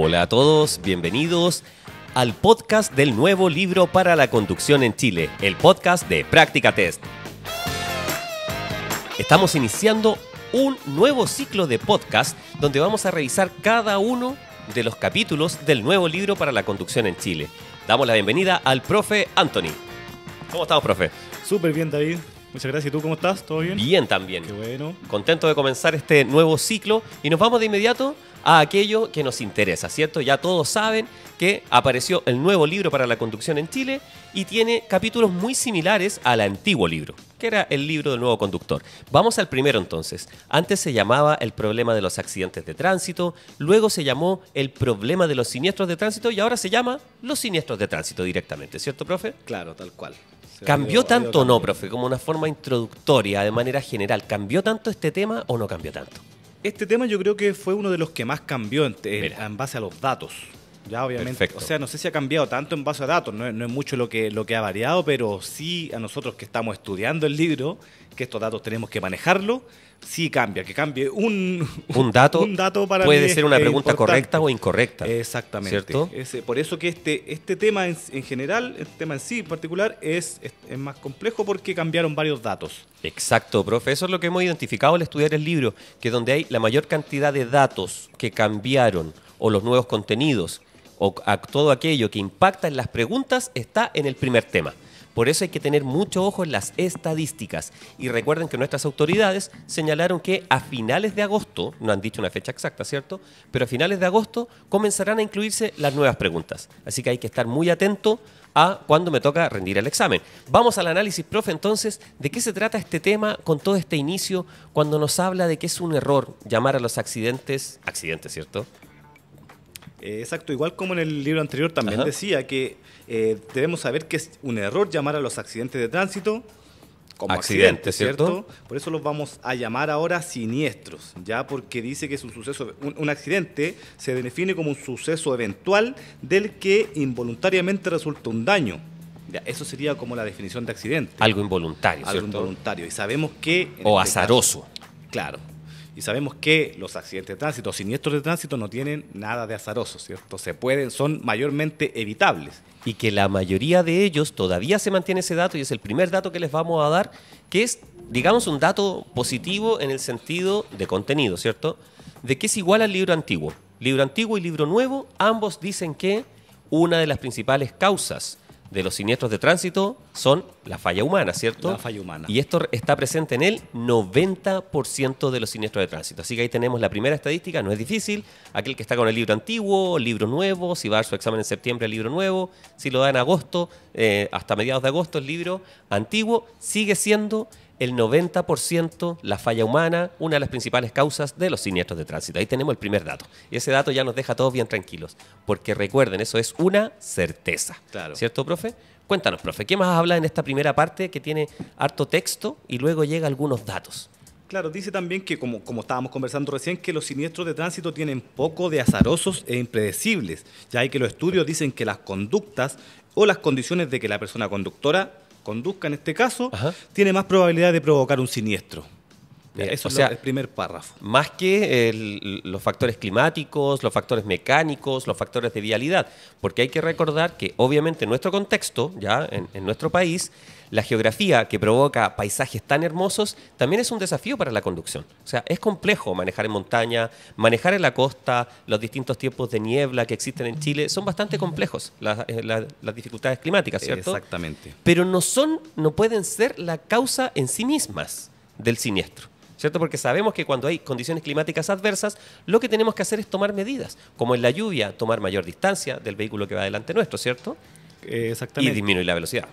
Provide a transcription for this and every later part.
Hola a todos, bienvenidos al podcast del nuevo libro para la conducción en Chile, el podcast de Práctica Test. Estamos iniciando un nuevo ciclo de podcast donde vamos a revisar cada uno de los capítulos del nuevo libro para la conducción en Chile. Damos la bienvenida al profe Anthony. ¿Cómo estamos, profe? Súper bien, David. Muchas gracias. ¿Y tú cómo estás? ¿Todo bien? Bien también. Qué bueno. Contento de comenzar este nuevo ciclo y nos vamos de inmediato a aquello que nos interesa, ¿cierto? Ya todos saben que apareció el nuevo libro para la conducción en Chile y tiene capítulos muy similares al antiguo libro, que era el libro del nuevo conductor. Vamos al primero entonces. Antes se llamaba el problema de los accidentes de tránsito, luego se llamó el problema de los siniestros de tránsito y ahora se llama los siniestros de tránsito directamente, ¿cierto, profe? Claro, tal cual. ¿Cambió tanto o no, profe, como una forma introductoria, de manera general? ¿Cambió tanto este tema o no cambió tanto? Este tema yo creo que fue uno de los que más cambió en, base a los datos. Ya, obviamente. O sea, no sé si ha cambiado tanto en base a datos, no, es mucho lo que, lo que ha variado, pero sí a nosotros que estamos estudiando el libro, que estos datos tenemos que manejarlo, sí cambia, que cambie un, dato. Un dato puede ser una pregunta correcta o incorrecta. Exactamente. Eh, por eso que este, este tema en, general, este tema en sí en particular, es, más complejo porque cambiaron varios datos. Exacto, profesor. lo que hemos identificado al estudiar el libro, que donde hay la mayor cantidad de datos que cambiaron o los nuevos contenidos o a todo aquello que impacta en las preguntas está en el primer tema. Por eso hay que tener mucho ojo en las estadísticas. Y recuerden que nuestras autoridades señalaron que a finales de agosto, no han dicho una fecha exacta, ¿cierto? Pero a finales de agosto comenzarán a incluirse las nuevas preguntas. Así que hay que estar muy atento a cuando me toca rendir el examen. Vamos al análisis, profe, entonces, ¿de qué se trata este tema con todo este inicio cuando nos habla de que es un error llamar a los accidentes, accidentes, ¿cierto? Eh, exacto, igual como en el libro anterior también decía que eh, debemos saber que es un error llamar a los accidentes de tránsito como accidentes, ¿cierto? Por eso los vamos a llamar ahora siniestros, ya porque dice que es un suceso, un, accidente se define como un suceso eventual del que involuntariamente resulta un daño. eso sería como la definición de accidente. Algo involuntario, Algo involuntario. Y sabemos que... O este azaroso. claro. Y sabemos que los accidentes de tránsito, siniestros de tránsito, no tienen nada de azaroso, ¿cierto? Se pueden, son mayormente evitables. Y que la mayoría de ellos todavía se mantiene ese dato y es el primer dato que les vamos a dar, que es, digamos, un dato positivo en el sentido de contenido, ¿cierto? De que es igual al libro antiguo. Libro antiguo y libro nuevo, ambos dicen que una de las principales causas de los siniestros de tránsito son la falla humana, ¿cierto? La falla humana. Y esto está presente en el 90% de los siniestros de tránsito. Así que ahí tenemos la primera estadística, no es difícil. Aquel que está con el libro antiguo, libro nuevo, si va a dar su examen en septiembre, el libro nuevo, si lo da en agosto, eh, hasta mediados de agosto, el libro antiguo sigue siendo el 90% la falla humana, una de las principales causas de los siniestros de tránsito. Ahí tenemos el primer dato. Y ese dato ya nos deja todos bien tranquilos, porque recuerden, eso es una certeza. Claro. ¿Cierto, profe? Cuéntanos, profe, ¿qué más habla en esta primera parte que tiene harto texto y luego llega algunos datos? Claro, dice también que, como, como estábamos conversando recién, que los siniestros de tránsito tienen poco de azarosos e impredecibles, ya hay que los estudios dicen que las conductas o las condiciones de que la persona conductora conduzca en este caso, tiene más probabilidad de provocar un siniestro. Eso es el primer párrafo. Más que los factores climáticos, los factores mecánicos, los factores de vialidad, porque hay que recordar que obviamente en nuestro contexto, ya en, en nuestro país, la geografía que provoca paisajes tan hermosos también es un desafío para la conducción. O sea, es complejo manejar en montaña, manejar en la costa, los distintos tiempos de niebla que existen en Chile, son bastante complejos eh, las, dificultades climáticas, ¿cierto? Exactamente. Pero no son, no pueden ser la causa en sí mismas del siniestro. ¿cierto? Porque sabemos que cuando hay condiciones climáticas adversas, lo que tenemos que hacer es tomar medidas, como en la lluvia, tomar mayor distancia del vehículo que va delante nuestro, ¿cierto? Eh, exactamente. Y disminuir la velocidad.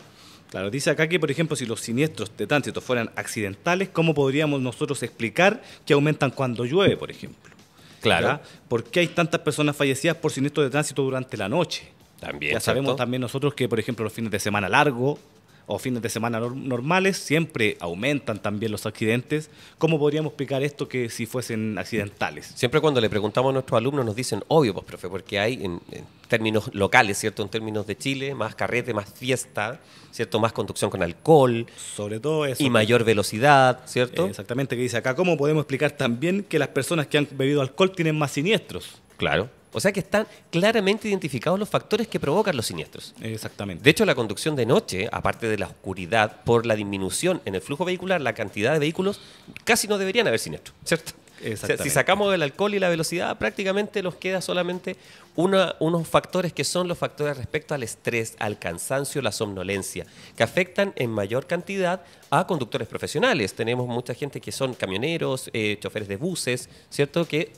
Claro, dice acá que, por ejemplo, si los siniestros de tránsito fueran accidentales, ¿cómo podríamos nosotros explicar que aumentan cuando llueve, por ejemplo? Claro. ¿Por qué hay tantas personas fallecidas por siniestros de tránsito durante la noche? También. Ya sabemos también nosotros que, por ejemplo, los fines de semana largo o fines de semana normales, siempre aumentan también los accidentes. ¿Cómo podríamos explicar esto que si fuesen accidentales? Siempre cuando le preguntamos a nuestros alumnos nos dicen, obvio, pues, profe, porque hay en, términos locales, ¿cierto? En términos de Chile, más carrete, más fiesta, ¿cierto? Más conducción con alcohol. Sobre todo eso. Y mayor velocidad, ¿cierto? Exactamente, que dice acá, ¿cómo podemos explicar también que las personas que han bebido alcohol tienen más siniestros? Claro. O sea que están claramente identificados los factores que provocan los siniestros. Exactamente. De hecho, la conducción de noche, aparte de la oscuridad, por la disminución en el flujo vehicular, la cantidad de vehículos, casi no deberían haber siniestros, ¿cierto? Exactamente. si sacamos el alcohol y la velocidad, prácticamente nos queda solamente unos factores que son los factores respecto al estrés, al cansancio, la somnolencia, que afectan en mayor cantidad a conductores profesionales. Tenemos mucha gente que son camioneros, eh, choferes de buses, ¿cierto? Que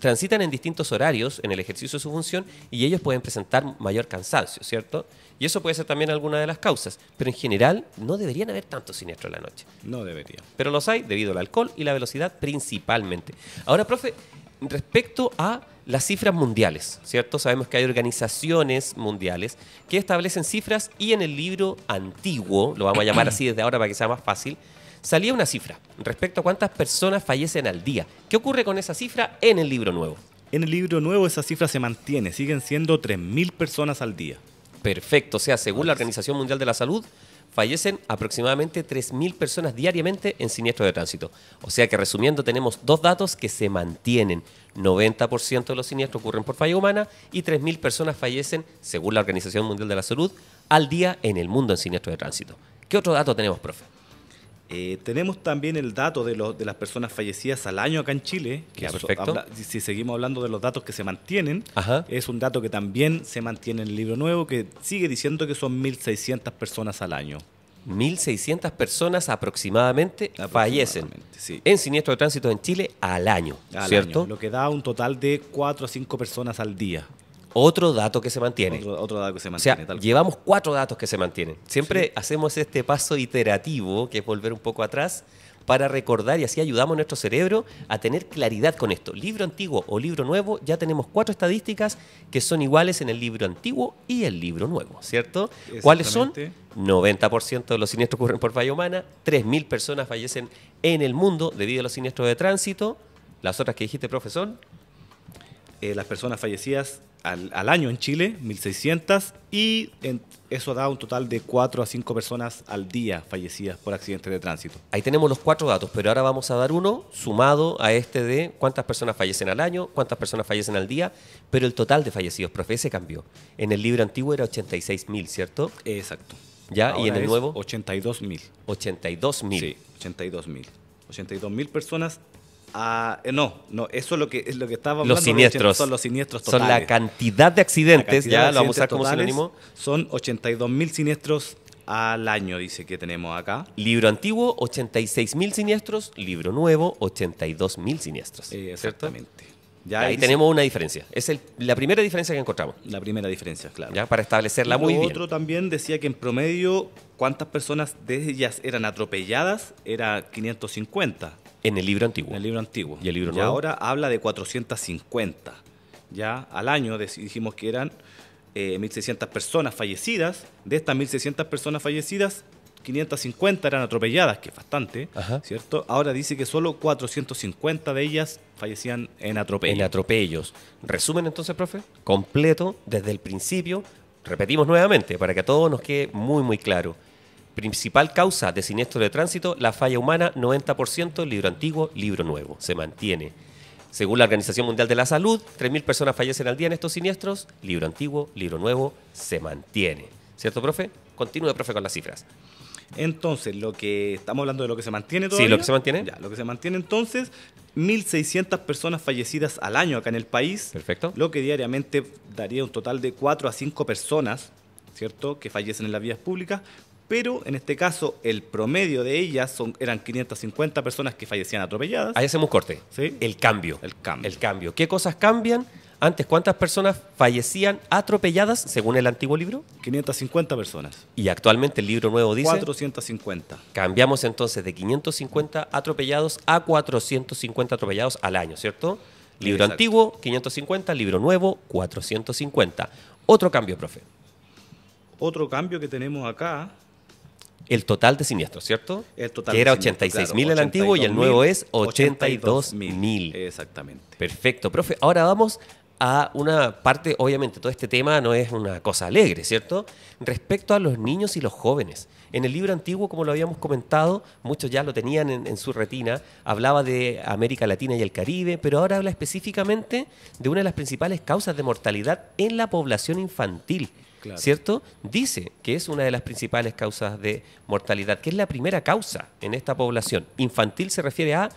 transitan en distintos horarios en el ejercicio de su función y ellos pueden presentar mayor cansancio, ¿cierto? Y eso puede ser también alguna de las causas, pero en general no deberían haber tantos siniestros en la noche. No debería. Pero los hay debido al alcohol y la velocidad principalmente. Ahora, profe, respecto a las cifras mundiales, ¿cierto? Sabemos que hay organizaciones mundiales que establecen cifras y en el libro antiguo, lo vamos a llamar así desde ahora para que sea más fácil, salía una cifra respecto a cuántas personas fallecen al día. ¿Qué ocurre con esa cifra en el libro nuevo? En el libro nuevo esa cifra se mantiene, siguen siendo 3.000 personas al día. Perfecto, o sea, según la Organización Mundial de la Salud, fallecen aproximadamente 3.000 personas diariamente en siniestros de tránsito. O sea que resumiendo, tenemos dos datos que se mantienen. 90% de los siniestros ocurren por falla humana y 3.000 personas fallecen, según la Organización Mundial de la Salud, al día en el mundo en siniestros de tránsito. ¿Qué otro dato tenemos, profe? Eh, tenemos también el dato de, de, las personas fallecidas al año acá en Chile, que si seguimos hablando de los datos que se mantienen, es un dato que también se mantiene en el libro nuevo, que sigue diciendo que son 1.600 personas al año. 1.600 personas aproximadamente, fallecen en siniestro de tránsito en Chile al año, ¿cierto? lo que da un total de 4 a 5 personas al día. Otro dato que se mantiene. Otro, dato que se mantiene. llevamos cuatro datos que se mantienen. Siempre hacemos este paso iterativo, que es volver un poco atrás, para recordar y así ayudamos nuestro cerebro a tener claridad con esto. Libro antiguo o libro nuevo, ya tenemos cuatro estadísticas que son iguales en el libro antiguo y el libro nuevo, ¿cierto? ¿Cuáles son? 90% de los siniestros ocurren por falla humana, 3.000 personas fallecen en el mundo debido a los siniestros de tránsito. Las otras que dijiste, profesor. Eh, las personas fallecidas al, año en Chile, 1.600, y eso da un total de 4 a 5 personas al día fallecidas por accidentes de tránsito. Ahí tenemos los cuatro datos, pero ahora vamos a dar uno sumado a este de cuántas personas fallecen al año, cuántas personas fallecen al día, pero el total de fallecidos, profe, ese cambió. En el libro antiguo era 86.000, ¿cierto? Exacto. ¿Ya? ¿Y en el nuevo? 82.000. 82.000. Sí, 82.000. 82.000 personas Ah, eh, no, no, eso es lo que, es lo que hablando. Los siniestros. Son los siniestros totales. Son la cantidad de accidentes, ya lo vamos a usar como sinónimo. Son 82.000 siniestros al año, dice que tenemos acá. Libro antiguo, 86.000 siniestros. Libro nuevo, 82.000 siniestros. Eh, exactamente. Ya ahí tenemos una diferencia. Es la primera diferencia que encontramos. La primera diferencia, claro. Ya para establecerla muy bien. Otro también decía que en promedio cuántas personas de ellas eran atropelladas era 550. En el libro antiguo. En el libro antiguo. Y el libro nuevo? Y ahora habla de 450. Ya al año dijimos que eran 1.600 eh, personas fallecidas. De estas 1.600 personas fallecidas, 550 eran atropelladas, que es bastante, ¿cierto? Ahora dice que solo 450 de ellas fallecían en atropellos. En atropellos. Resumen entonces, profe, completo desde el principio. Repetimos nuevamente para que a todos nos quede muy, muy claro. Principal causa de siniestro de tránsito, la falla humana, 90%, libro antiguo, libro nuevo, se mantiene. Según la Organización Mundial de la Salud, 3.000 personas fallecen al día en estos siniestros, libro antiguo, libro nuevo, se mantiene. ¿Cierto, profe? Continúa, profe, con las cifras. Entonces, lo que estamos hablando de lo que se mantiene todavía. Sí, lo que se mantiene. lo que se mantiene entonces, 1.600 personas fallecidas al año acá en el país. Perfecto. Lo que diariamente daría un total de 4 a 5 personas, ¿cierto?, que fallecen en las vías públicas pero en este caso el promedio de ellas eran 550 personas que fallecían atropelladas. Ahí hacemos corte. ¿Sí? El cambio. El cambio. El cambio. ¿Qué cosas cambian? Antes, ¿cuántas personas fallecían atropelladas según el antiguo libro? 550 personas. Y actualmente el libro nuevo dice... 450. Cambiamos entonces de 550 atropellados a 450 atropellados al año, ¿cierto? Libro antiguo, 550, libro nuevo, 450. Otro cambio, profe. Otro cambio que tenemos acá el total de siniestros, ¿cierto? El total. Que era 86.000 mil el antiguo y el nuevo es 82 mil. Exactamente. Perfecto, profe. Ahora vamos a una parte, obviamente, todo este tema no es una cosa alegre, ¿cierto? Respecto a los niños y los jóvenes. En el libro antiguo, como lo habíamos comentado, muchos ya lo tenían en, en su retina, hablaba de América Latina y el Caribe, pero ahora habla específicamente de una de las principales causas de mortalidad en la población infantil ¿cierto? Dice que es una de las principales causas de mortalidad, que es la primera causa en esta población. Infantil se refiere a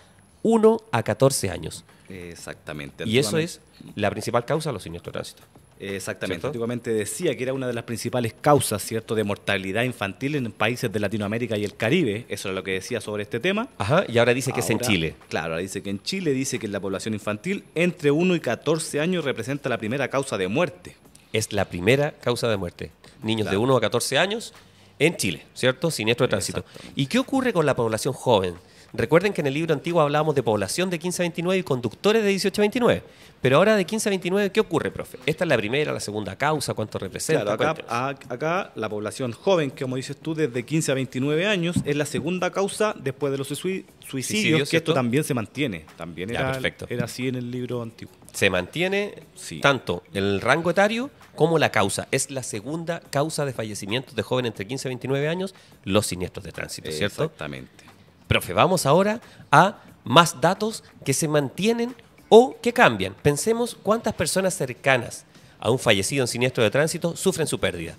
1 a 14 años. Exactamente. Y eso es la principal causa los siniestros de Exactamente. Antiguamente decía que era una de las principales causas, ¿cierto?, de mortalidad infantil en países de Latinoamérica y el Caribe. Eso era lo que decía sobre este tema. Ajá, y ahora dice que es en Chile. Claro, ahora dice que en Chile dice que la población infantil entre 1 y 14 años representa la primera causa de muerte es la primera causa de muerte. Niños de 1 a 14 años en Chile, ¿cierto? Siniestro de tránsito. ¿Y qué ocurre con la población joven? Recuerden que en el libro antiguo hablábamos de población de 15 a 29 y conductores de 18 a 29. Pero ahora de 15 a 29, ¿qué ocurre, profe? Esta es la primera, la segunda causa, cuánto representa. Ah, acá, la población joven, que como dices tú, desde 15 a 29 años, es la segunda causa después de los suicidios, que esto también se mantiene. También era, era así en el libro antiguo. Se mantiene tanto el rango etario como la causa. Es la segunda causa de fallecimientos de jóvenes entre 15 a 29 años, los siniestros de tránsito, ¿cierto? Exactamente. Profe, vamos ahora a más datos que se mantienen o que cambian. Pensemos cuántas personas cercanas a un fallecido en siniestro de tránsito sufren su pérdida.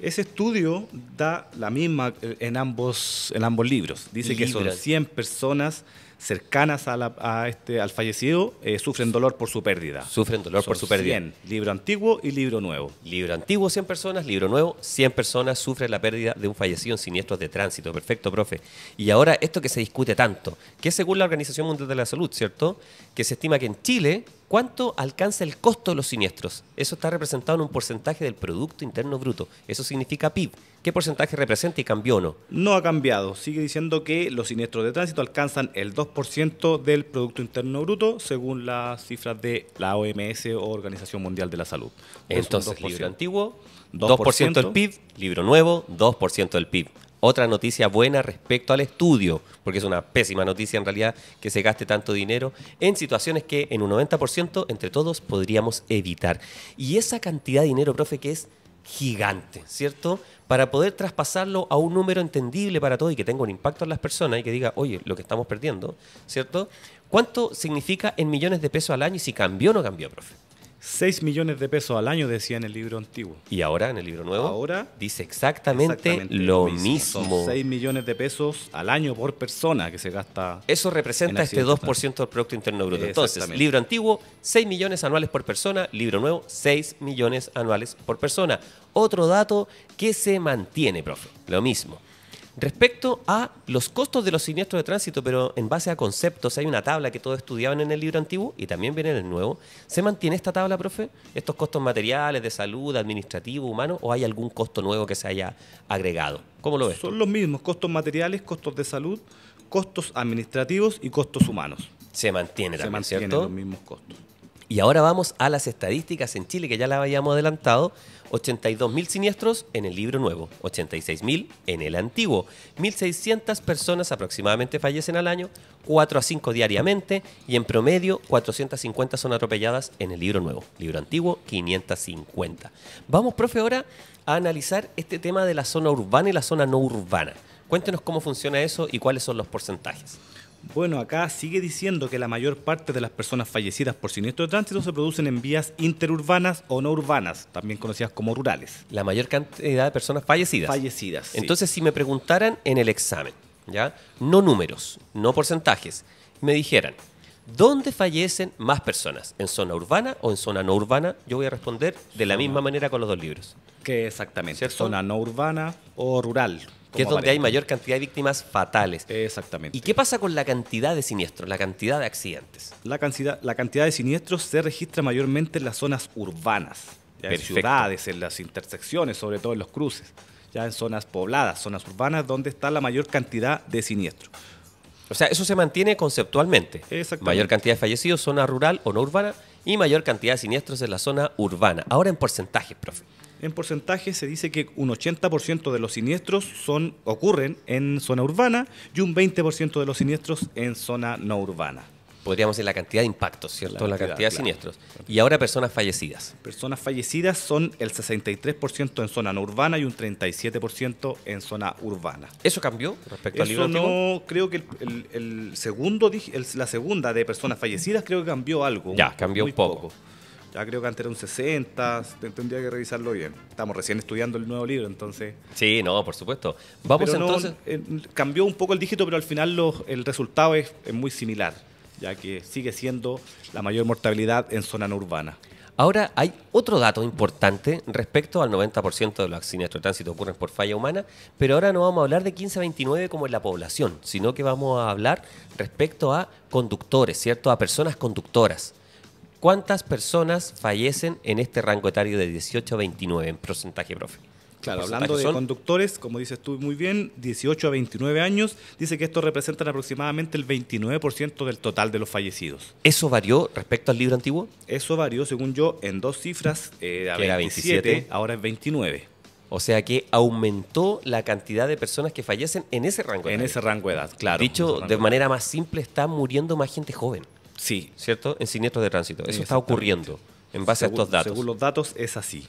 Ese estudio da la misma eh, en ambos, en ambos libros. Dice que son 100 personas cercanas a, este, al fallecido eh, sufren dolor por su pérdida. Sufren dolor por su pérdida. 100, libro antiguo y libro nuevo. Libro antiguo 100 personas, libro nuevo 100 personas sufren la pérdida de un fallecido en siniestros de tránsito. Perfecto, profe. Y ahora esto que se discute tanto, que según la Organización Mundial de la Salud, ¿cierto? Que se estima que en Chile cuánto alcanza el costo de los siniestros. Eso está representado en un porcentaje del Producto Interno Bruto. Eso significa PIB. ¿Qué porcentaje representa y cambió o no? No ha cambiado. Sigue diciendo que los siniestros de tránsito alcanzan el 2% del Producto Interno Bruto, según las cifras de la OMS o Organización Mundial de la Salud. Entonces, libro antiguo, 2%, 2 del PIB, libro nuevo, 2% del PIB otra noticia buena respecto al estudio, porque es una pésima noticia en realidad que se gaste tanto dinero en situaciones que en un 90% entre todos podríamos evitar. Y esa cantidad de dinero, profe, que es gigante, ¿cierto? Para poder traspasarlo a un número entendible para todos y que tenga un impacto en las personas y que diga, oye, lo que estamos perdiendo, ¿cierto? ¿Cuánto significa en millones de pesos al año y si cambió o no cambió, profe? 6 millones de pesos al año, decía en el libro antiguo. Y ahora, en el libro nuevo, ahora dice exactamente, lo mismo. mismo. 6 millones de pesos al año por persona que se gasta. Eso representa este 2% del Producto Interno Bruto. Entonces, libro antiguo, 6 millones anuales por persona, libro nuevo, 6 millones anuales por persona. Otro dato que se mantiene, profe, lo mismo. Respecto a los costos de los siniestros de tránsito, pero en base a conceptos, hay una tabla que todos estudiaban en el libro antiguo y también viene en el nuevo. ¿Se mantiene esta tabla, profe? ¿Estos costos materiales, de salud, administrativo, humano, o hay algún costo nuevo que se haya agregado? ¿Cómo lo ves? Son los mismos, costos materiales, costos de salud, costos administrativos y costos humanos. Se mantiene también, Se mantienen los mismos costos. Y ahora vamos a las estadísticas en Chile, que ya las habíamos adelantado. 82.000 siniestros en el libro nuevo, 86.000 en el antiguo. 1.600 personas aproximadamente fallecen al año, 4 a 5 diariamente y en promedio 450 son atropelladas en el libro nuevo. Libro antiguo, 550. Vamos, profe, ahora a analizar este tema de la zona urbana y la zona no urbana. Cuéntenos cómo funciona eso y cuáles son los porcentajes. Bueno, acá sigue diciendo que la mayor parte de las personas fallecidas por siniestro de tránsito se producen en vías interurbanas o no urbanas, también conocidas como rurales. La mayor cantidad de personas fallecidas. Fallecidas. Entonces, si me preguntaran en el examen, ¿ya? No números, no porcentajes, me dijeran, ¿dónde fallecen más personas? ¿En zona urbana o en zona no urbana? Yo voy a responder de la misma manera con los dos libros. ¿Qué exactamente, zona no urbana o rural que es donde hay mayor cantidad de víctimas fatales. Exactamente. ¿Y qué pasa con la cantidad de siniestros, la cantidad de accidentes? La cantidad, la cantidad de siniestros se registra mayormente en las zonas urbanas, en ciudades, en las intersecciones, sobre todo en los cruces, ya en zonas pobladas, zonas urbanas, donde está la mayor cantidad de siniestros. O sea, eso se mantiene conceptualmente. Mayor cantidad de fallecidos, zona rural o no urbana, y mayor cantidad de siniestros en la zona urbana. Ahora en porcentajes, profe en porcentaje se dice que un 80% de los siniestros ocurren en zona urbana y un 20% de los siniestros en zona no urbana. Podríamos decir la cantidad de impactos, ¿cierto? La cantidad, de siniestros. Y ahora personas fallecidas. Personas fallecidas son el 63% en zona no urbana y un 37% en zona urbana. ¿Eso cambió respecto Eso al libro? No, creo que el, segundo, la segunda de personas fallecidas creo que cambió algo. Ya, cambió un poco ya creo que antes era un 60, tendría que revisarlo bien. Estamos recién estudiando el nuevo libro, entonces. Sí, no, por supuesto. Vamos eh, cambió un poco el dígito, pero al final el resultado es, muy similar, ya que sigue siendo la mayor mortalidad en zona no urbana. Ahora, hay otro dato importante respecto al 90% de los accidentes de tránsito ocurren por falla humana, pero ahora no vamos a hablar de 15-29 a como en la población, sino que vamos a hablar respecto a conductores, ¿cierto? A personas conductoras. ¿Cuántas personas fallecen en este rango etario de 18 a 29 en porcentaje, profe? Claro, hablando de conductores, como dices tú muy bien, 18 a 29 años, dice que esto representa aproximadamente el 29% del total de los fallecidos. ¿Eso varió respecto al libro antiguo? Eso varió, según yo, en dos cifras, eh, era 27, ahora es 29. O sea que aumentó la cantidad de personas que fallecen en ese rango En ese rango de edad, claro. Dicho de manera más simple, está muriendo más gente joven. Sí. ¿Cierto? En siniestros de tránsito. Eso está ocurriendo en base a estos datos. Según los datos es así.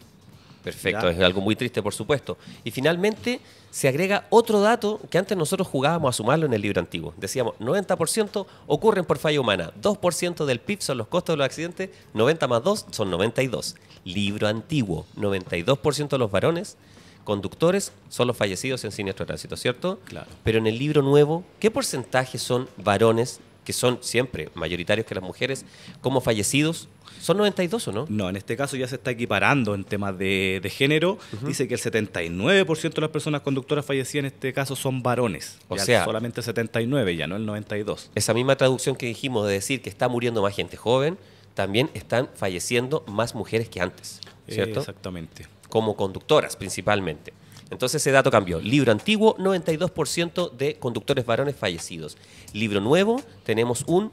Perfecto, es algo muy triste, por supuesto. Y finalmente se agrega otro dato que antes nosotros jugábamos a sumarlo en el libro antiguo. Decíamos, 90% ocurren por falla humana, 2% del PIB son los costos de los accidentes, 90 más 2 son 92. Libro antiguo, 92% de los varones conductores son los fallecidos en siniestro de tránsito, ¿cierto? Claro. Pero en el libro nuevo, ¿qué porcentaje son varones que son siempre mayoritarios que las mujeres, como fallecidos. ¿Son 92 o no? No, en este caso ya se está equiparando en temas de, género. Dice que el 79% de las personas conductoras fallecidas en este caso son varones. O sea, solamente 79 ya, no el 92. Esa misma traducción que dijimos de decir que está muriendo más gente joven, también están falleciendo más mujeres que antes, eh, ¿cierto? exactamente. Como conductoras principalmente. Entonces ese dato cambió. Libro antiguo, 92% de conductores varones fallecidos. Libro nuevo, tenemos un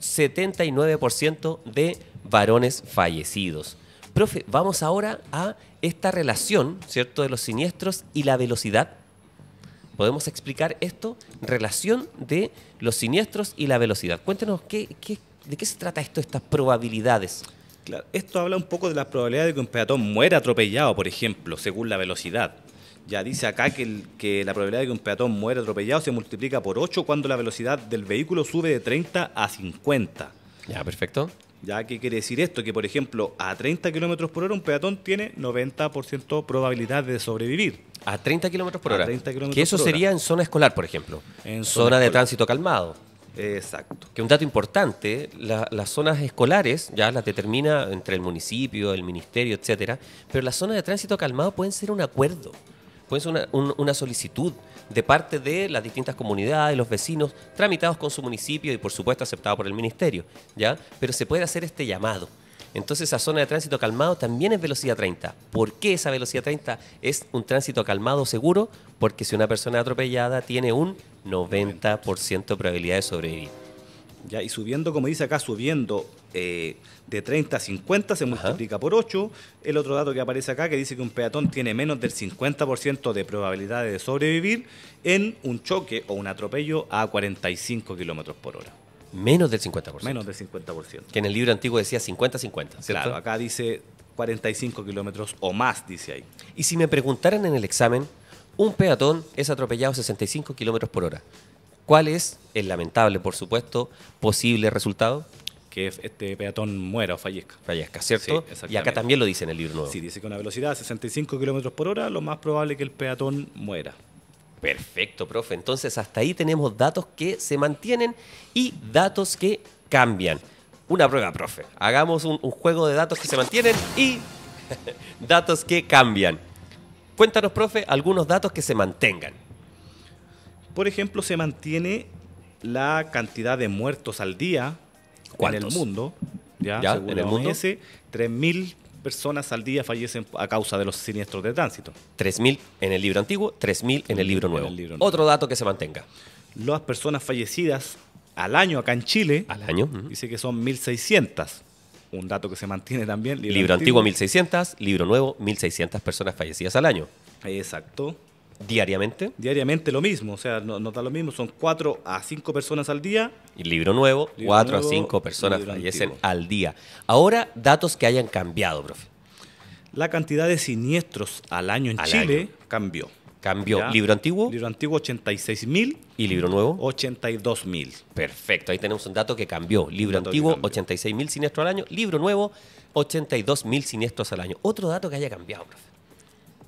79% de varones fallecidos. Profe, vamos ahora a esta relación, ¿cierto?, de los siniestros y la velocidad. ¿Podemos explicar esto? Relación de los siniestros y la velocidad. Cuéntenos, ¿qué, de qué se trata esto, estas probabilidades? Claro, esto habla un poco de las probabilidades de que un peatón muera atropellado, por ejemplo, según la velocidad. Ya dice acá que, la probabilidad de que un peatón muera atropellado se multiplica por 8 cuando la velocidad del vehículo sube de 30 a 50. Ya, perfecto. Ya, ¿qué quiere decir esto? Que, por ejemplo, a 30 kilómetros por hora un peatón tiene 90% probabilidad de sobrevivir. A 30 kilómetros por hora. que eso sería en zona escolar, por ejemplo. En zona, de tránsito calmado. Exacto. Que un dato importante, las zonas escolares ya las determina entre el municipio, el ministerio, etcétera, pero las zonas de tránsito calmado pueden ser un acuerdo. Es una, solicitud de parte de las distintas comunidades, los vecinos, tramitados con su municipio y por supuesto aceptado por el ministerio, ¿ya? Pero se puede hacer este llamado. Entonces esa zona de tránsito calmado también es velocidad 30. ¿Por qué esa velocidad 30 es un tránsito calmado seguro? Porque si una persona atropellada tiene un 90% de probabilidad de sobrevivir. Ya, y subiendo, como dice acá, subiendo eh, de 30 a 50 se multiplica por 8. El otro dato que aparece acá que dice que un peatón tiene menos del 50% de probabilidad de sobrevivir en un choque o un atropello a 45 kilómetros por hora. Menos del 50%. Menos del 50%. Que en el libro antiguo decía 50-50. Claro, acá dice 45 kilómetros o más, dice ahí. Y si me preguntaran en el examen, un peatón es atropellado a 65 kilómetros por hora. ¿Cuál es el lamentable, por supuesto, posible resultado? que este peatón muera o fallezca. Fallezca, ¿cierto? y acá también lo dice en el libro nuevo. Sí, dice que a una velocidad de 65 kilómetros por hora, lo más probable es que el peatón muera. Perfecto, profe. Entonces, hasta ahí tenemos datos que se mantienen y datos que cambian. Una prueba, profe. Hagamos un juego de datos que se mantienen y datos que cambian. Cuéntanos, profe, algunos datos que se mantengan. Por ejemplo, se mantiene la cantidad de muertos al día ¿Cuántos? en el mundo, ya, ¿En el mundo? 3.000 personas al día fallecen a causa de los siniestros de tránsito. 3.000 en el libro antiguo, 3.000 en el libro nuevo. el libro nuevo. Otro dato que se mantenga. Las personas fallecidas al año acá en Chile, al año, dice que son 1.600 un dato que se mantiene también. Libro, libro antiguo, 1600, libro nuevo 1600 personas fallecidas al año. Exacto. ¿Diariamente? Diariamente lo mismo, o sea, nos no da lo mismo, son 4 a 5 personas al día. Y libro nuevo, 4 a 5 personas fallecen al día. Ahora, datos que hayan cambiado, profe. La cantidad de siniestros al año en Chile cambió. Cambió. ¿Libro antiguo? Libro antiguo, 86 mil. ¿Y libro nuevo? 82 mil. Perfecto, ahí tenemos un dato que cambió. Libro antiguo, 86 mil siniestros al año. Libro nuevo, 82 mil siniestros al año. Otro dato que haya cambiado, profe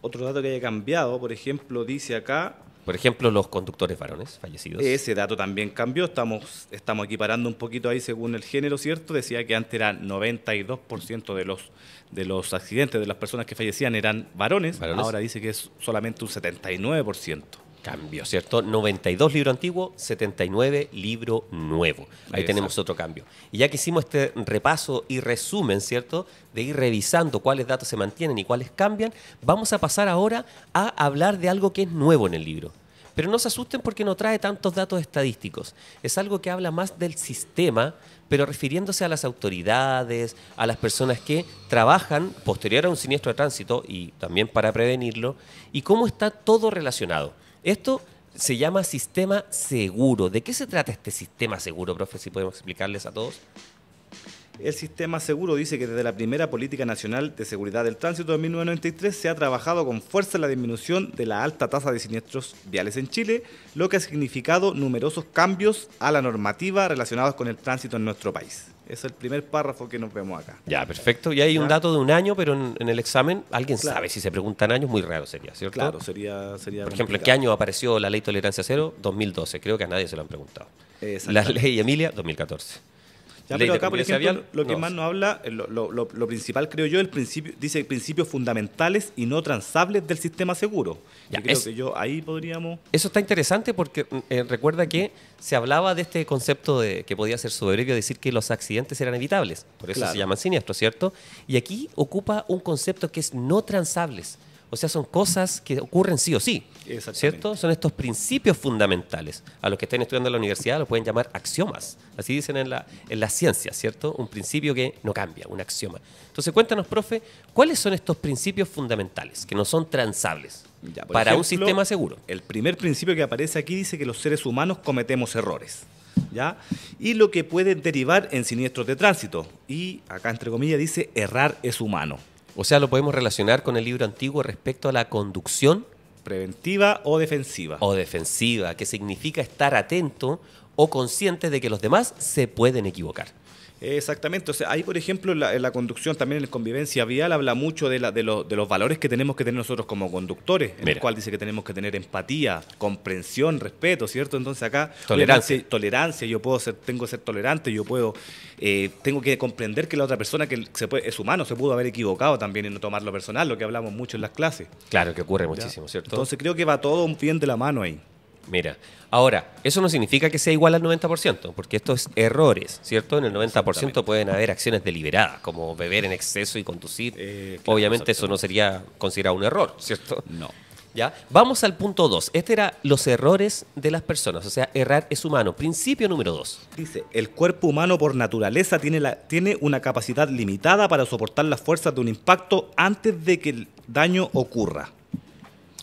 otro dato que haya cambiado, por ejemplo, dice acá... Por ejemplo, los conductores varones fallecidos. Ese dato también cambió, estamos, estamos equiparando un poquito ahí según el género, ¿cierto? Decía que antes era 92% de los, de los accidentes de las personas que fallecían eran varones. ahora dice que es solamente un 79% cambio, ¿cierto? 92 libro antiguo, 79 libro nuevo. Ahí tenemos otro cambio. Y ya que hicimos este repaso y resumen, ¿cierto? De ir revisando cuáles datos se mantienen y cuáles cambian, vamos a pasar ahora a hablar de algo que es nuevo en el libro. Pero no se asusten porque no trae tantos datos estadísticos. Es algo que habla más del sistema, pero refiriéndose a las autoridades, a las personas que trabajan posterior a un siniestro de tránsito y también para prevenirlo, y cómo está todo relacionado. Esto se llama sistema seguro. ¿De qué se trata este sistema seguro, profe? Si podemos explicarles a todos. El sistema seguro dice que desde la primera política nacional de seguridad del tránsito de 1993 se ha trabajado con fuerza la disminución de la alta tasa de siniestros viales en Chile, lo que ha significado numerosos cambios a la normativa relacionados con el tránsito en nuestro país. Es el primer párrafo que nos vemos acá. Ya, perfecto. Y hay un dato de un año, pero en, el examen alguien sabe si se preguntan años, muy raro sería, ¿cierto? Claro, sería... Por ejemplo, ¿en qué año apareció la ley tolerancia cero? 2012. Creo que a nadie se lo han preguntado. La ley Emilia, 2014. Ya, pero acá, lo que más nos habla, eh, lo, principal, creo yo, el principio, dice principios fundamentales y no transables del sistema seguro. yo creo que yo ahí podríamos. Eso está interesante porque mm, eh, recuerda que se hablaba de este concepto de que podía ser soberbio decir que los accidentes eran evitables. Por eso se llaman siniestros, ¿cierto? Y aquí ocupa un concepto que es no transables. O sea, son cosas que ocurren sí o sí, ¿cierto? Son estos principios fundamentales. A los que estén estudiando en la universidad los pueden llamar axiomas, así dicen en la, en la ciencia, ¿cierto? Un principio que no cambia, un axioma. Entonces cuéntanos, profe, ¿cuáles son estos principios fundamentales que no son transables? para un sistema seguro. El primer principio que aparece aquí dice que los seres humanos cometemos errores. ¿Ya? Y lo que puede derivar en siniestros de tránsito. Y acá, entre comillas, dice errar es humano. O sea, lo podemos relacionar con el libro antiguo respecto a la conducción. Preventiva o defensiva. O defensiva, que significa estar atento o consciente de que los demás se pueden equivocar. Exactamente, o sea, ahí por ejemplo la, conducción, también en la convivencia vial, habla mucho de, de, los valores que tenemos que tener nosotros como conductores, en el cual dice que tenemos que tener empatía, comprensión, respeto, ¿cierto? Entonces acá, tolerancia, tolerancia yo puedo ser, tengo que ser tolerante, yo puedo, eh, tengo que comprender que la otra persona que se puede, es humano, se pudo haber equivocado también en no tomarlo personal, lo que hablamos mucho en las clases. Claro, que ocurre muchísimo, ¿cierto? Entonces creo que va todo un bien de la mano ahí. Mira, ahora, eso no significa que sea igual al 90%, porque esto es errores, ¿cierto? En el 90% pueden haber acciones deliberadas, como beber en exceso y conducir. Eh, Obviamente eso no sería considerado un error, ¿cierto? No. ¿Ya? Vamos al punto 2. Este era los errores de las personas, o sea, errar es humano. Principio número 2. Dice, el cuerpo humano por naturaleza tiene, la, tiene una capacidad limitada para soportar las fuerzas de un impacto antes de que el daño ocurra.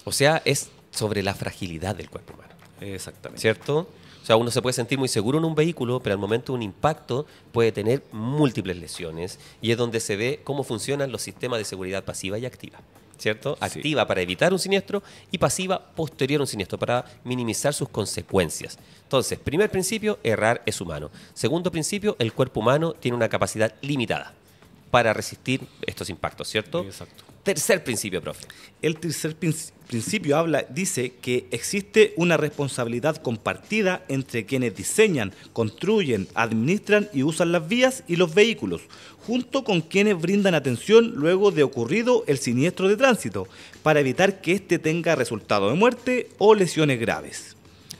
O sea, es sobre la fragilidad del cuerpo humano. Exactamente. ¿Cierto? O sea, uno se puede sentir muy seguro en un vehículo, pero al momento de un impacto puede tener múltiples lesiones y es donde se ve cómo funcionan los sistemas de seguridad pasiva y activa. ¿Cierto? Activa para evitar un siniestro y pasiva posterior a un siniestro para minimizar sus consecuencias. Entonces, primer principio, errar es humano. Segundo principio, el cuerpo humano tiene una capacidad limitada para resistir estos impactos, ¿cierto? Exacto. Tercer principio, profe. El tercer principio habla, dice que existe una responsabilidad compartida entre quienes diseñan, construyen, administran y usan las vías y los vehículos, junto con quienes brindan atención luego de ocurrido el siniestro de tránsito, para evitar que éste tenga resultado de muerte o lesiones graves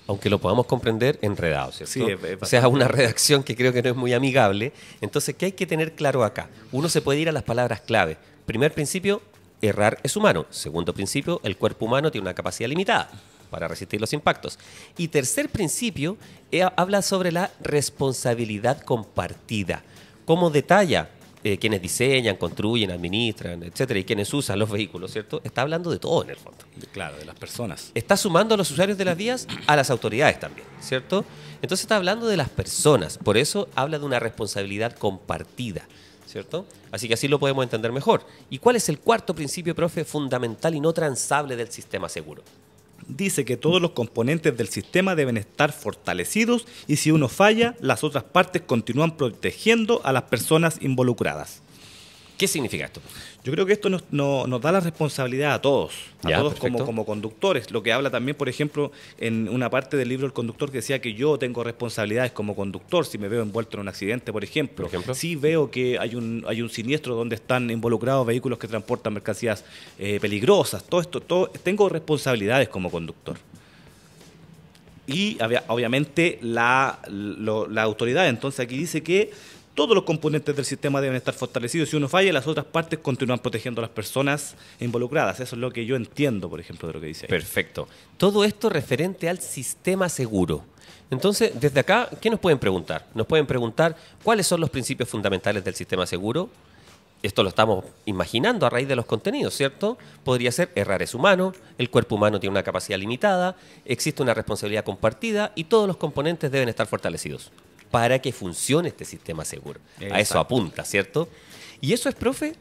aunque lo podamos comprender, enredado, ¿cierto? Sí, o sea, una redacción que creo que no es muy amigable. Entonces, ¿qué hay que tener claro acá? Uno se puede ir a las palabras clave. Primer principio, errar es humano. Segundo principio, el cuerpo humano tiene una capacidad limitada para resistir los impactos. Y tercer principio, eh, habla sobre la responsabilidad compartida. Cómo detalla eh, quienes diseñan, construyen, administran, etcétera, y quienes usan los vehículos, ¿cierto? Está hablando de todo en el fondo. Claro, de las personas. Está sumando a los usuarios de las vías a las autoridades también, ¿cierto? Entonces está hablando de las personas, por eso habla de una responsabilidad compartida. Así que así lo podemos entender mejor. ¿Y cuál es el cuarto principio, profe, fundamental y no transable del sistema seguro? Dice que todos los componentes del sistema deben estar fortalecidos y si uno falla, las otras partes continúan protegiendo a las personas involucradas. ¿Qué significa esto? Yo creo que esto nos, da la responsabilidad a todos, a todos como, conductores. Lo que habla también, por ejemplo, en una parte del libro El Conductor que decía que yo tengo responsabilidades como conductor si me veo envuelto en un accidente, por ejemplo. Si veo que hay un, siniestro donde están involucrados vehículos que transportan mercancías eh, peligrosas, todo esto, todo, tengo responsabilidades como conductor. Y obviamente la autoridad entonces aquí dice que todos los componentes del sistema deben estar fortalecidos. Si uno falla, las otras partes continúan protegiendo a las personas involucradas. Eso es lo que yo entiendo, por ejemplo, de lo que dice Perfecto. Todo esto referente al sistema seguro. Entonces, desde acá, ¿qué nos pueden preguntar? Nos pueden preguntar cuáles son los principios fundamentales del sistema seguro. Esto lo estamos imaginando a raíz de los contenidos, ¿cierto? Podría ser errar es humano, el cuerpo humano tiene una capacidad limitada, existe una responsabilidad compartida y todos los componentes deben estar fortalecidos para que funcione este sistema seguro. A eso apunta, ¿cierto? Y eso es, profe,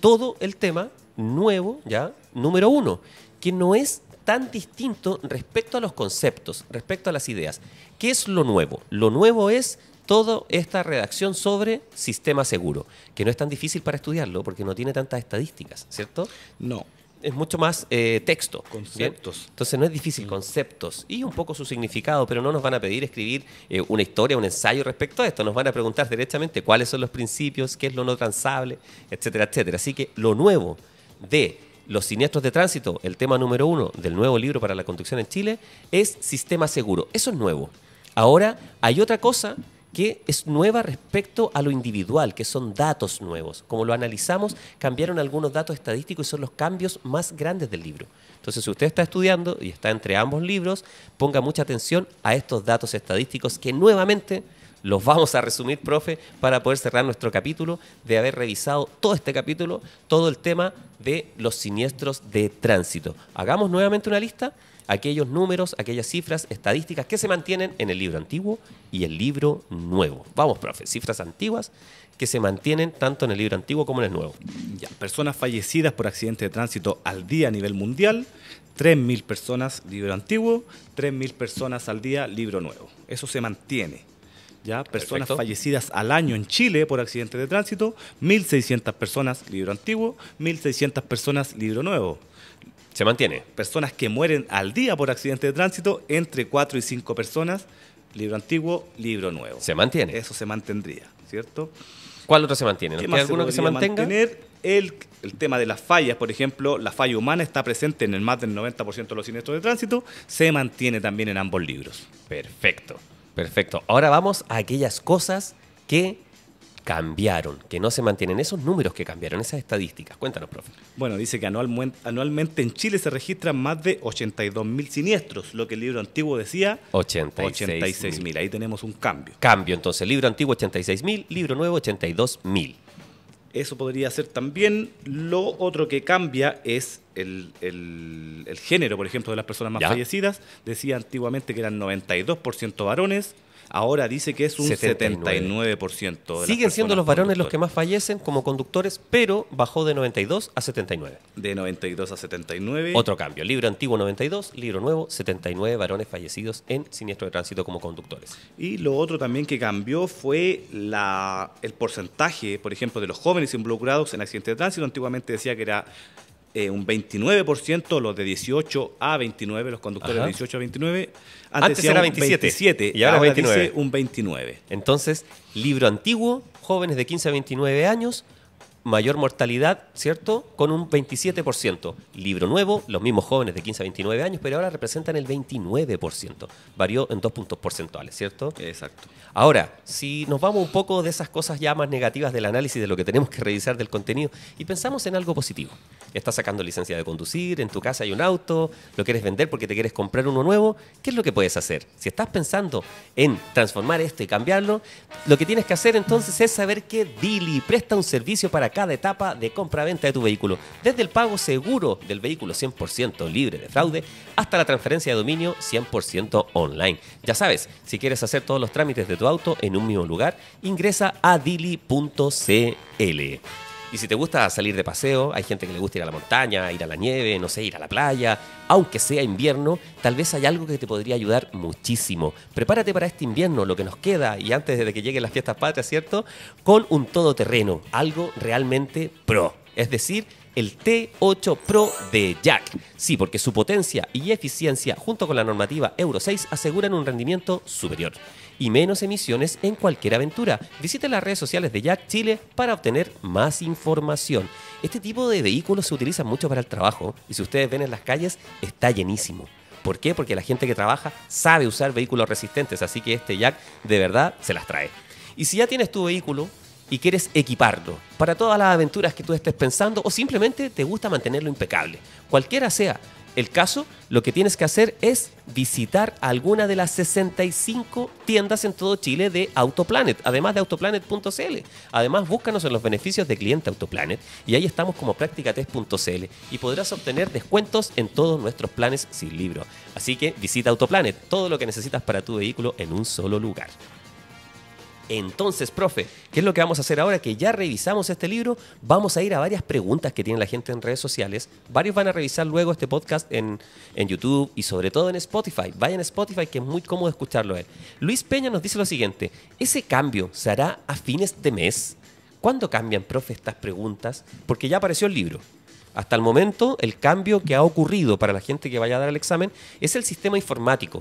todo el tema nuevo, ya, número uno, que no es tan distinto respecto a los conceptos, respecto a las ideas. ¿Qué es lo nuevo? Lo nuevo es toda esta redacción sobre sistema seguro, que no es tan difícil para estudiarlo porque no tiene tantas estadísticas, ¿cierto? No, es mucho más eh, texto. Conceptos. Entonces no es difícil, mm. conceptos y un poco su significado, pero no nos van a pedir escribir eh, una historia, un ensayo respecto a esto. Nos van a preguntar directamente cuáles son los principios, qué es lo no transable, etcétera, etcétera. Así que lo nuevo de los siniestros de tránsito, el tema número uno del nuevo libro para la conducción en Chile, es sistema seguro. Eso es nuevo. Ahora hay otra cosa que es nueva respecto a lo individual, que son datos nuevos. Como lo analizamos, cambiaron algunos datos estadísticos y son los cambios más grandes del libro. Entonces, si usted está estudiando y está entre ambos libros, ponga mucha atención a estos datos estadísticos que nuevamente los vamos a resumir, profe, para poder cerrar nuestro capítulo de haber revisado todo este capítulo, todo el tema de los siniestros de tránsito. Hagamos nuevamente una lista aquellos números, aquellas cifras, estadísticas que se mantienen en el libro antiguo y el libro nuevo. Vamos, profe, cifras antiguas que se mantienen tanto en el libro antiguo como en el nuevo. Ya, personas fallecidas por accidente de tránsito al día a nivel mundial, 3.000 personas libro antiguo, 3.000 personas al día libro nuevo. Eso se mantiene. ¿ya? Personas fallecidas al año en Chile por accidente de tránsito, 1.600 personas libro antiguo, 1.600 personas libro nuevo. Se mantiene. Personas que mueren al día por accidente de tránsito, entre 4 y 5 personas. Libro antiguo, libro nuevo. Se mantiene. Eso se mantendría, ¿cierto? ¿Cuál otro se mantiene? ¿Hay alguno que se mantenga? el, el, tema de las fallas, por ejemplo, la falla humana está presente en el más del 90% de los siniestros de tránsito, se mantiene también en ambos libros. Perfecto, perfecto. Ahora vamos a aquellas cosas que cambiaron, que no se mantienen. Esos números que cambiaron, esas estadísticas, cuéntanos, profe. Bueno, dice que anualmente en Chile se registran más de 82.000 siniestros, lo que el libro antiguo decía 86.000. Ahí tenemos un cambio. Cambio, entonces, libro antiguo 86.000, libro nuevo 82.000. Eso podría ser también. Lo otro que cambia es el, género, por ejemplo, de las personas más fallecidas. Decía antiguamente que eran 92% varones, Ahora dice que es un 79%. Siguen siendo los varones los que más fallecen como conductores, pero bajó de 92 a 79. De 92 a 79. Otro cambio. Libro antiguo 92, libro nuevo 79 varones fallecidos en siniestro de tránsito como conductores. Y lo otro también que cambió fue el porcentaje, por ejemplo, de los jóvenes involucrados en accidentes de tránsito. Antiguamente decía que era eh, un 29%, los de 18 a 29, los conductores de 18 a 29. Antes, era 27, y ahora, un 29. Entonces, libro antiguo, jóvenes de 15 a 29 años, mayor mortalidad, ¿cierto? Con un 27%. Libro nuevo, los mismos jóvenes de 15 a 29 años, pero ahora representan el 29%. Varió en dos puntos porcentuales, ¿cierto? Exacto. Ahora, si nos vamos un poco de esas cosas ya más negativas del análisis de lo que tenemos que revisar del contenido y pensamos en algo positivo. Estás sacando licencia de conducir, en tu casa hay un auto, lo quieres vender porque te quieres comprar uno nuevo, ¿qué es lo que puedes hacer? Si estás pensando en transformar esto y cambiarlo, lo que tienes que hacer entonces es saber que Dili presta un servicio para cada etapa de compra-venta de tu vehículo, desde el pago seguro del vehículo 100% libre de fraude hasta la transferencia de dominio 100% online. Ya sabes, si quieres hacer todos los trámites de tu auto en un mismo lugar, ingresa a dili.cl. Y si te gusta salir de paseo, hay gente que le gusta ir a la montaña, ir a la nieve, no sé, ir a la playa, aunque sea invierno, tal vez hay algo que te podría ayudar muchísimo. Prepárate para este invierno, lo que nos queda, y antes de que lleguen las fiestas patrias, ¿cierto? Con un todoterreno, algo realmente pro. Es decir, el T8 Pro de Jack. Sí, porque su potencia y eficiencia junto con la normativa Euro 6 aseguran un rendimiento superior y menos emisiones en cualquier aventura. Visite las redes sociales de Jack Chile para obtener más información. Este tipo de vehículos se utilizan mucho para el trabajo y si ustedes ven en las calles está llenísimo. ¿Por qué? Porque la gente que trabaja sabe usar vehículos resistentes, así que este Jack de verdad se las trae. Y si ya tienes tu vehículo, y quieres equiparlo para todas las aventuras que tú estés pensando o simplemente te gusta mantenerlo impecable. Cualquiera sea el caso, lo que tienes que hacer es visitar alguna de las 65 tiendas en todo Chile de Autoplanet, además de autoplanet.cl. Además, búscanos en los beneficios de cliente Autoplanet y ahí estamos como práctica y podrás obtener descuentos en todos nuestros planes sin libro. Así que visita Autoplanet, todo lo que necesitas para tu vehículo en un solo lugar. Entonces, profe, ¿qué es lo que vamos a hacer ahora que ya revisamos este libro? Vamos a ir a varias preguntas que tiene la gente en redes sociales. Varios van a revisar luego este podcast en, YouTube y sobre todo en Spotify. Vayan a Spotify que es muy cómodo escucharlo. Él. Luis Peña nos dice lo siguiente, ¿ese cambio se hará a fines de mes? ¿Cuándo cambian, profe, estas preguntas? Porque ya apareció el libro. Hasta el momento, el cambio que ha ocurrido para la gente que vaya a dar el examen es el sistema informático.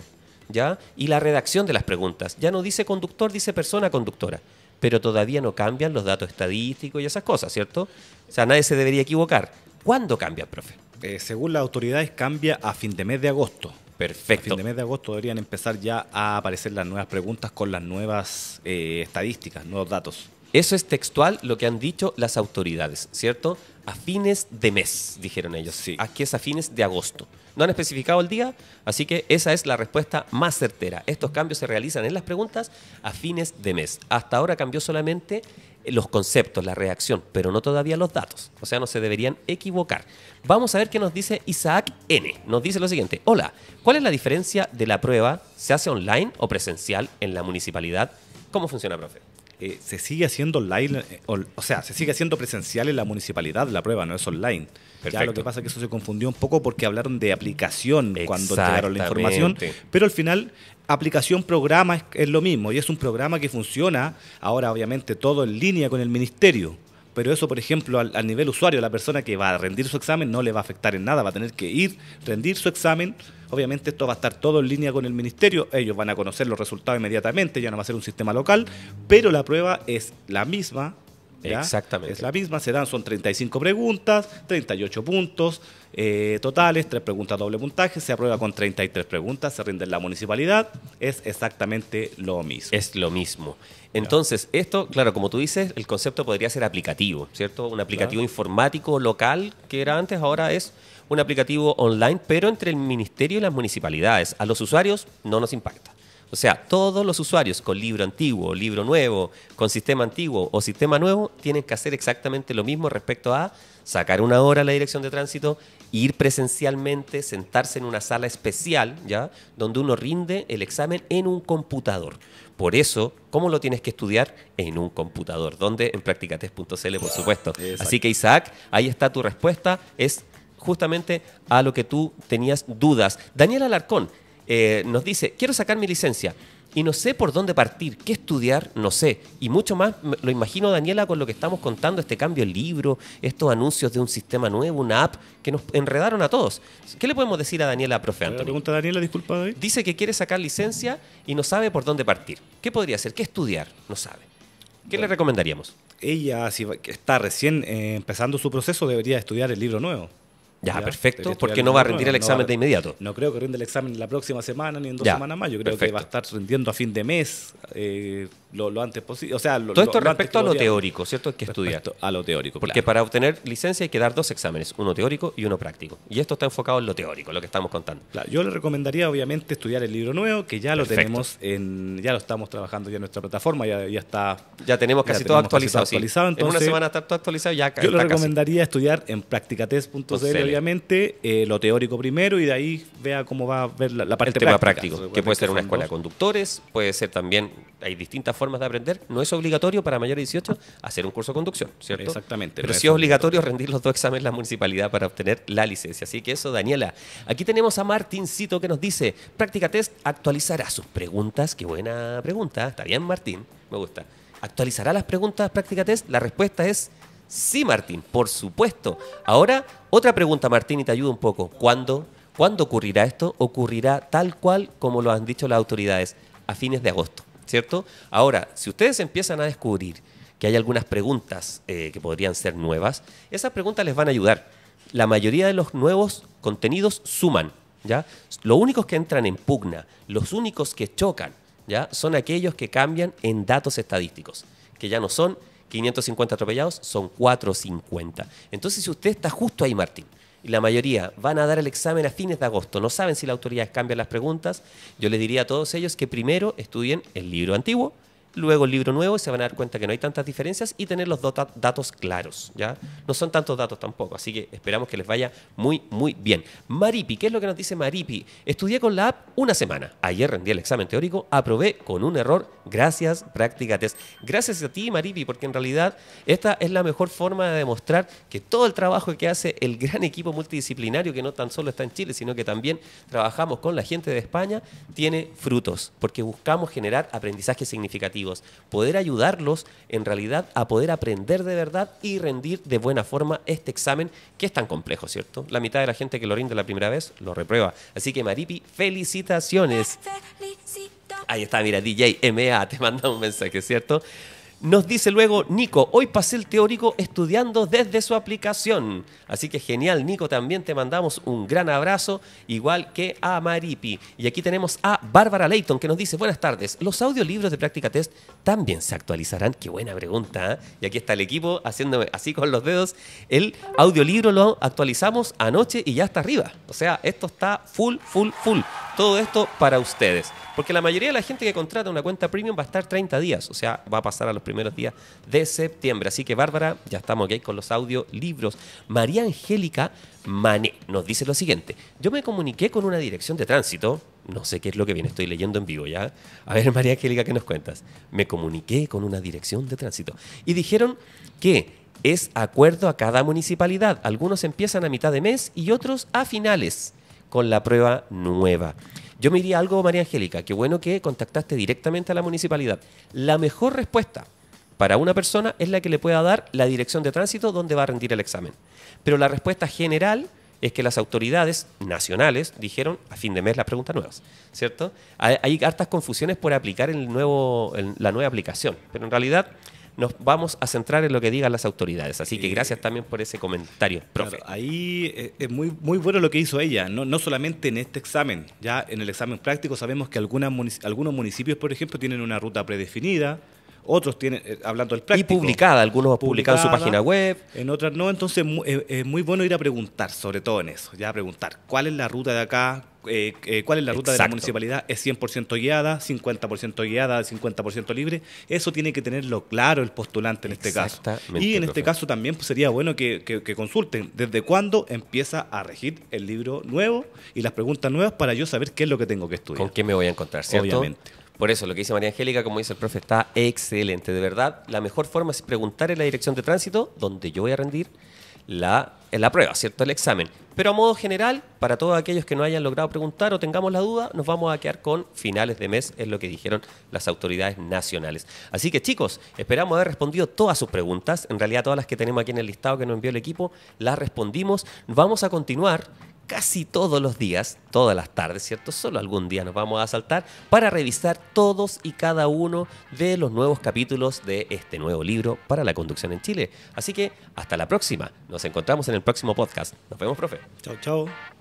¿ya? Y la redacción de las preguntas. Ya no dice conductor, dice persona conductora. Pero todavía no cambian los datos estadísticos y esas cosas, ¿cierto? O sea, nadie se debería equivocar. ¿Cuándo cambia, profe? Eh, según las autoridades, cambia a fin de mes de agosto. Perfecto. A fin de mes de agosto deberían empezar ya a aparecer las nuevas preguntas con las nuevas eh, estadísticas, nuevos datos. Eso es textual lo que han dicho las autoridades, ¿cierto? a fines de mes, dijeron ellos. Sí. Aquí es a fines de agosto. No han especificado el día, así que esa es la respuesta más certera. Estos cambios se realizan en las preguntas a fines de mes. Hasta ahora cambió solamente los conceptos, la reacción, pero no todavía los datos. O sea, no se deberían equivocar. Vamos a ver qué nos dice Isaac N. Nos dice lo siguiente. Hola, ¿cuál es la diferencia de la prueba? ¿Se hace online o presencial en la municipalidad? ¿Cómo funciona, profe? Eh, se sigue haciendo online, eh, o, sea, se sigue haciendo presencial en la municipalidad la prueba, no es online. Ya lo que pasa es que eso se confundió un poco porque hablaron de aplicación cuando entregaron la información, pero al final aplicación programa es lo mismo y es un programa que funciona ahora obviamente todo en línea con el ministerio pero eso, por ejemplo, al, nivel usuario, la persona que va a rendir su examen no le va a afectar en nada, va a tener que ir, rendir su examen. Obviamente esto va a estar todo en línea con el ministerio, ellos van a conocer los resultados inmediatamente, ya no va a ser un sistema local, pero la prueba es la misma, Exactamente. Es la misma, dan son 35 preguntas, 38 puntos eh, totales, tres preguntas doble puntaje, se aprueba con 33 preguntas, se rinde en la municipalidad, es exactamente lo mismo. Es lo mismo. Entonces, esto, claro, como tú dices, el concepto podría ser aplicativo, ¿cierto? Un aplicativo informático local que era antes, ahora es un aplicativo online, pero entre el ministerio y las municipalidades. A los usuarios no nos impacta. O sea, todos los usuarios con libro antiguo, libro nuevo, con sistema antiguo o sistema nuevo, tienen que hacer exactamente lo mismo respecto a sacar una hora a la dirección de tránsito, ir presencialmente, sentarse en una sala especial, ¿ya? Donde uno rinde el examen en un computador. Por eso, ¿cómo lo tienes que estudiar? En un computador, donde en practicates.cl, por supuesto. Así que Isaac, ahí está tu respuesta, es justamente a lo que tú tenías dudas. Daniel Alarcón, eh, nos dice, quiero sacar mi licencia y no sé por dónde partir, qué estudiar, no sé. Y mucho más, lo imagino, Daniela, con lo que estamos contando, este cambio de libro, estos anuncios de un sistema nuevo, una app, que nos enredaron a todos. ¿Qué le podemos decir a Daniela, profe pregunta Daniela, disculpa, Dice que quiere sacar licencia y no sabe por dónde partir. ¿Qué podría hacer? ¿Qué estudiar? No sabe. ¿Qué le recomendaríamos? Ella, si está recién eh, empezando su proceso, debería estudiar el libro nuevo. Ya, perfecto, perfecto, porque no va a rendir el examen de inmediato. No creo que rinde el examen la próxima semana ni en dos semanas más. Yo creo que va a estar rindiendo a fin de mes eh, lo, antes posible. O sea, Todo esto respecto a lo teórico, ¿cierto? Hay que estudiar. A lo teórico. Porque para obtener licencia hay que dar dos exámenes, uno teórico y uno práctico. Y esto está enfocado en lo teórico, lo que estamos contando. yo le recomendaría, obviamente, estudiar el libro nuevo, que ya lo tenemos en. Ya lo estamos trabajando ya en nuestra plataforma, ya, está. Ya tenemos casi todo actualizado. en una semana está todo actualizado ya. Yo le recomendaría estudiar en practicatest.cl obviamente, eh, lo teórico primero y de ahí vea cómo va a ver la, la parte el tema práctica. práctico, que puede ser una escuela de conductores, puede ser también, hay distintas formas de aprender. No es obligatorio para mayores de 18 hacer un curso de conducción, ¿cierto? Exactamente. Pero sí es obligatorio rendir los dos exámenes en la municipalidad para obtener la licencia. Así que eso, Daniela. Aquí tenemos a Cito que nos dice, práctica test actualizará sus preguntas. Qué buena pregunta. Está bien, Martín. Me gusta. Actualizará las preguntas práctica test. La respuesta es Sí, Martín, por supuesto. Ahora, otra pregunta, Martín, y te ayudo un poco. ¿Cuándo, ¿Cuándo ocurrirá esto? Ocurrirá tal cual como lo han dicho las autoridades, a fines de agosto, ¿cierto? Ahora, si ustedes empiezan a descubrir que hay algunas preguntas eh, que podrían ser nuevas, esas preguntas les van a ayudar. La mayoría de los nuevos contenidos suman, ¿ya? Los únicos que entran en pugna, los únicos que chocan, ¿ya? Son aquellos que cambian en datos estadísticos, que ya no son 550 atropellados son 450. Entonces, si usted está justo ahí, Martín, y la mayoría van a dar el examen a fines de agosto, no saben si la autoridad cambia las preguntas, yo les diría a todos ellos que primero estudien el libro antiguo, luego el libro nuevo se van a dar cuenta que no hay tantas diferencias y tener los datos claros, ¿ya? No son tantos datos tampoco, así que esperamos que les vaya muy, muy bien. Maripi, ¿qué es lo que nos dice Maripi? Estudié con la app una semana. Ayer rendí el examen teórico, aprobé con un error. Gracias, práctica test. Gracias a ti, Maripi, porque en realidad esta es la mejor forma de demostrar que todo el trabajo que hace el gran equipo multidisciplinario, que no tan solo está en Chile, sino que también trabajamos con la gente de España, tiene frutos, porque buscamos generar aprendizaje significativo poder ayudarlos en realidad a poder aprender de verdad y rendir de buena forma este examen que es tan complejo, ¿cierto? La mitad de la gente que lo rinde la primera vez lo reprueba. Así que Maripi, felicitaciones. Ahí está, mira, DJ MA te manda un mensaje, ¿cierto? Nos dice luego Nico, hoy pasé el teórico estudiando desde su aplicación. Así que genial, Nico, también te mandamos un gran abrazo, igual que a Maripi. Y aquí tenemos a Bárbara Leighton que nos dice, buenas tardes, ¿los audiolibros de práctica test también se actualizarán? Qué buena pregunta. ¿eh? Y aquí está el equipo haciéndome así con los dedos. El audiolibro lo actualizamos anoche y ya está arriba. O sea, esto está full, full, full. Todo esto para ustedes. Porque la mayoría de la gente que contrata una cuenta premium va a estar 30 días, o sea, va a pasar a los primeros días de septiembre. Así que Bárbara, ya estamos aquí con los audiolibros. María Angélica Mané nos dice lo siguiente. Yo me comuniqué con una dirección de tránsito. No sé qué es lo que viene, estoy leyendo en vivo ya. A ver, María Angélica, ¿qué nos cuentas? Me comuniqué con una dirección de tránsito y dijeron que es acuerdo a cada municipalidad. Algunos empiezan a mitad de mes y otros a finales con la prueba nueva. Yo me diría algo, María Angélica, qué bueno que contactaste directamente a la municipalidad. La mejor respuesta para una persona es la que le pueda dar la dirección de tránsito donde va a rendir el examen. Pero la respuesta general es que las autoridades nacionales dijeron a fin de mes las preguntas nuevas, ¿cierto? Hay, hartas confusiones por aplicar el nuevo, la nueva aplicación, pero en realidad nos vamos a centrar en lo que digan las autoridades. Así que gracias también por ese comentario, profe. ahí eh, es muy, muy bueno lo que hizo ella, no, no solamente en este examen, ya en el examen práctico sabemos que algunos municipios, por ejemplo, tienen una ruta predefinida, otros tienen, eh, hablando del práctico. Y publicada, algunos han publicado en su página web. En otras no, entonces es eh, eh, muy bueno ir a preguntar, sobre todo en eso, ya preguntar cuál es la ruta de acá, cuál es la ruta de la municipalidad, es 100% guiada, 50% guiada, 50% libre, eso tiene que tenerlo claro el postulante en este caso. Y en este caso también pues, sería bueno que, consulten desde cuándo empieza a regir el libro nuevo y las preguntas nuevas para yo saber qué es lo que tengo que estudiar. ¿Con qué me voy a encontrar? ¿cierto? Obviamente. Por eso, lo que dice María Angélica, como dice el profe, está excelente. De verdad, la mejor forma es preguntar en la dirección de tránsito donde yo voy a rendir la, eh, la prueba, ¿cierto? El examen. Pero a modo general, para todos aquellos que no hayan logrado preguntar o tengamos la duda, nos vamos a quedar con finales de mes, es lo que dijeron las autoridades nacionales. Así que chicos, esperamos haber respondido todas sus preguntas. En realidad, todas las que tenemos aquí en el listado que nos envió el equipo, las respondimos. Vamos a continuar casi todos los días, todas las tardes, ¿cierto? Solo algún día nos vamos a saltar para revisar todos y cada uno de los nuevos capítulos de este nuevo libro para la conducción en Chile. Así que hasta la próxima. Nos encontramos en el próximo podcast. Nos vemos, profe. Chau, chau.